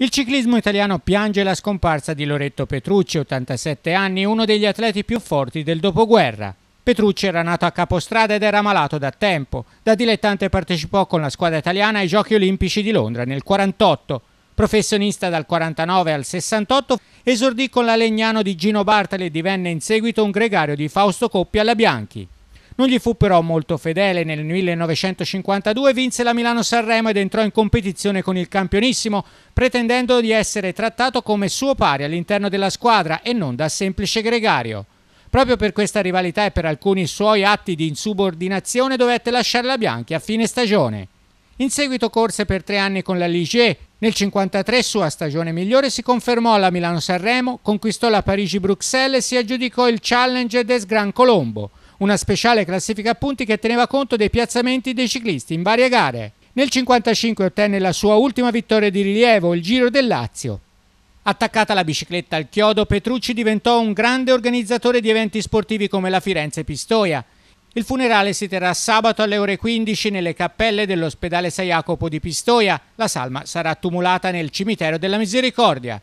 Il ciclismo italiano piange la scomparsa di Loretto Petrucci, 87 anni, uno degli atleti più forti del dopoguerra. Petrucci era nato a Capostrada ed era malato da tempo. Da dilettante partecipò con la squadra italiana ai Giochi Olimpici di Londra nel 1948. Professionista dal 49 al 68, esordì con l'Alegnano di Gino Bartali e divenne in seguito un gregario di Fausto Coppi alla Bianchi. Non gli fu però molto fedele. Nel 1952 vinse la Milano-Sanremo ed entrò in competizione con il campionissimo, pretendendo di essere trattato come suo pari all'interno della squadra e non da semplice gregario. Proprio per questa rivalità e per alcuni suoi atti di insubordinazione dovette lasciare la Bianchi a fine stagione. In seguito corse per tre anni con la Ligier. Nel 1953, sua stagione migliore, si confermò alla Milano-Sanremo, conquistò la Parigi-Bruxelles e si aggiudicò il Challenger des Gran Colombo una speciale classifica a punti che teneva conto dei piazzamenti dei ciclisti in varie gare. Nel 1955 ottenne la sua ultima vittoria di rilievo, il Giro del Lazio. Attaccata la bicicletta al chiodo, Petrucci diventò un grande organizzatore di eventi sportivi come la Firenze Pistoia. Il funerale si terrà sabato alle ore 15 nelle cappelle dell'ospedale San Jacopo di Pistoia. La salma sarà tumulata nel cimitero della Misericordia.